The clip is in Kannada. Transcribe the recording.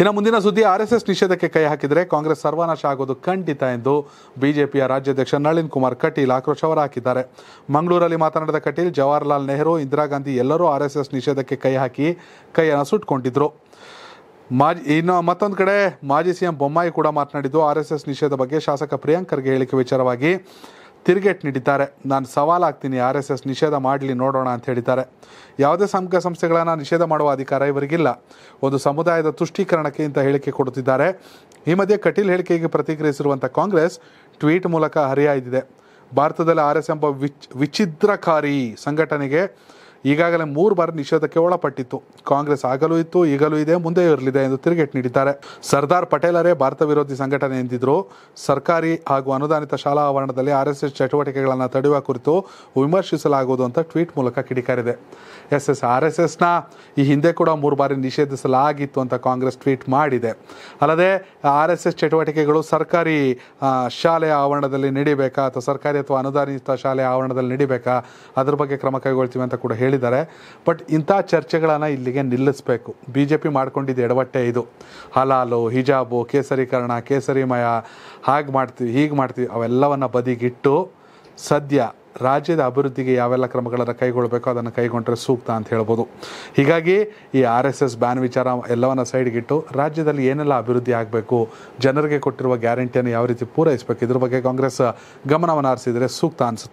ಇನ್ನು ಮುಂದಿನ ಸುದ್ದಿ ಆರ್ ಎಸ್ ಎಸ್ ನಿಷೇಧಕ್ಕೆ ಕೈ ಹಾಕಿದರೆ ಕಾಂಗ್ರೆಸ್ ಸರ್ವನಾಶ ಆಗೋದು ಖಂಡಿತ ಎಂದು ಬಿಜೆಪಿಯ ರಾಜ್ಯಾಧ್ಯಕ್ಷ ನಳಿನ್ ಕುಮಾರ್ ಕಟೀಲ್ ಆಕ್ರೋಶ ಹಾಕಿದ್ದಾರೆ ಮಂಗಳೂರಲ್ಲಿ ಮಾತನಾಡಿದ ಕಟೀಲ್ ಜವಾಹರ್ಲಾಲ್ ನೆಹರು ಇಂದಿರಾ ಗಾಂಧಿ ಎಲ್ಲರೂ ಆರ್ ಎಸ್ ಎಸ್ ನಿಷೇಧಕ್ಕೆ ಕೈ ಹಾಕಿ ಕೈಯನ್ನು ಸುಟ್ಕೊಂಡಿದ್ರು ಮಾಜಿ ಇನ್ನು ಮತ್ತೊಂದು ಕಡೆ ಮಾಜಿ ಸಿಎಂ ಬೊಮ್ಮಾಯಿ ಕೂಡ ಮಾತನಾಡಿದ್ದು ಆರ್ ಎಸ್ ಎಸ್ ನಿಷೇಧ ಬಗ್ಗೆ ಶಾಸಕ ಪ್ರಿಯಾಂಕರ್ಗೆ ಹೇಳಿಕೆ ವಿಚಾರವಾಗಿ ತಿರುಗೇಟ್ ನೀಡಿದ್ದಾರೆ ನಾನು ಸವಾಲಾಗ್ತೀನಿ ಆರ್ ಎಸ್ ಎಸ್ ನಿಷೇಧ ಮಾಡಲಿ ನೋಡೋಣ ಅಂತ ಹೇಳಿದ್ದಾರೆ ಯಾವುದೇ ಸಂಘ ಸಂಸ್ಥೆಗಳನ್ನು ನಿಷೇಧ ಮಾಡುವ ಅಧಿಕಾರ ಇವರಿಗಿಲ್ಲ ಒಂದು ಸಮುದಾಯದ ತುಷ್ಟೀಕರಣಕ್ಕೆ ಇಂಥ ಹೇಳಿಕೆ ಕೊಡುತ್ತಿದ್ದಾರೆ ಈ ಮಧ್ಯೆ ಕಟೀಲ್ ಹೇಳಿಕೆಗೆ ಪ್ರತಿಕ್ರಿಯಿಸಿರುವಂಥ ಕಾಂಗ್ರೆಸ್ ಟ್ವೀಟ್ ಮೂಲಕ ಹರಿಹಾಯ್ದಿದೆ ಭಾರತದಲ್ಲಿ ಆರ್ ಎಸ್ ಎಂಬ ವಿಚ್ ವಿಚ್ಛಿದ್ರಕಾರಿ ಸಂಘಟನೆಗೆ ಈಗಾಗಲೇ ಮೂರು ಬಾರಿ ನಿಷೇಧಕ್ಕೆ ಒಳಪಟ್ಟಿತ್ತು ಕಾಂಗ್ರೆಸ್ ಆಗಲೂ ಇತ್ತು ಈಗಲೂ ಇದೆ ಮುಂದೆ ಇರಲಿದೆ ಎಂದು ತಿರುಗೇಟು ನೀಡಿದ್ದಾರೆ ಸರ್ದಾರ್ ಪಟೇಲರೇ ಭಾರತ ವಿರೋಧಿ ಸಂಘಟನೆ ಎಂದಿದ್ರು ಸರ್ಕಾರಿ ಹಾಗೂ ಅನುದಾನಿತ ಶಾಲಾ ಆವರಣದಲ್ಲಿ ಆರ್ಎಸ್ಎಸ್ ಚಟುವಟಿಕೆಗಳನ್ನು ತಡೆಯುವ ಕುರಿತು ವಿಮರ್ಶಿಸಲಾಗುವುದು ಅಂತ ಟ್ವೀಟ್ ಮೂಲಕ ಕಿಡಿಕಾರಿದೆ ಎಸ್ ಎಸ್ ಆರ್ ಎಸ್ ಎಸ್ನ ಈ ಹಿಂದೆ ಕೂಡ ಮೂರು ಬಾರಿ ನಿಷೇಧಿಸಲಾಗಿತ್ತು ಅಂತ ಕಾಂಗ್ರೆಸ್ ಟ್ವೀಟ್ ಮಾಡಿದೆ ಅಲ್ಲದೆ ಆರ್ ಎಸ್ ಎಸ್ ಚಟುವಟಿಕೆಗಳು ಸರ್ಕಾರಿ ಶಾಲೆಯ ಆವರಣದಲ್ಲಿ ನಡಿಬೇಕಾ ಅಥವಾ ಸರ್ಕಾರಿ ಅಥವಾ ಅನುದಾನಿತ ಶಾಲೆಯ ಆವರಣದಲ್ಲಿ ನಡಿಬೇಕಾ ಅದ್ರ ಬಗ್ಗೆ ಕ್ರಮ ಕೈಗೊಳ್ತೀವಿ ಅಂತ ಕೂಡ ಹೇಳಿ ಹೇಳಿದ್ದಾರೆ ಬಟ್ ಇಂಥ ಚರ್ಚೆಗಳನ್ನು ಇಲ್ಲಿಗೆ ನಿಲ್ಲಿಸಬೇಕು ಬಿ ಜೆ ಪಿ ಮಾಡ್ಕೊಂಡಿದ್ದು ಎಡವಟ್ಟೆ ಇದು ಹಲಾಲು ಹಿಜಾಬು ಕೇಸರೀಕರಣ ಕೇಸರಿಮಯ ಹಾಗೆ ಮಾಡ್ತೀವಿ ಹೀಗೆ ಮಾಡ್ತೀವಿ ಅವೆಲ್ಲವನ್ನು ಬದಿಗಿಟ್ಟು ಸದ್ಯ ರಾಜ್ಯದ ಅಭಿವೃದ್ಧಿಗೆ ಯಾವೆಲ್ಲ ಕ್ರಮಗಳನ್ನು ಕೈಗೊಳ್ಳಬೇಕು ಅದನ್ನು ಕೈಗೊಂಡ್ರೆ ಸೂಕ್ತ ಅಂತ ಹೇಳ್ಬೋದು ಹೀಗಾಗಿ ಈ ಆರ್ ಎಸ್ ಎಸ್ ಬ್ಯಾನ್ ವಿಚಾರ ಎಲ್ಲವನ್ನು ಸೈಡ್ಗಿಟ್ಟು ರಾಜ್ಯದಲ್ಲಿ ಏನೆಲ್ಲ ಅಭಿವೃದ್ಧಿ ಆಗಬೇಕು ಜನರಿಗೆ ಕೊಟ್ಟಿರುವ ಗ್ಯಾರಂಟಿಯನ್ನು ಯಾವ ರೀತಿ ಪೂರೈಸಬೇಕು ಇದ್ರ ಬಗ್ಗೆ ಕಾಂಗ್ರೆಸ್ ಗಮನವನ್ನು ಹರಿಸಿದರೆ ಸೂಕ್ತ ಅನಿಸುತ್ತೆ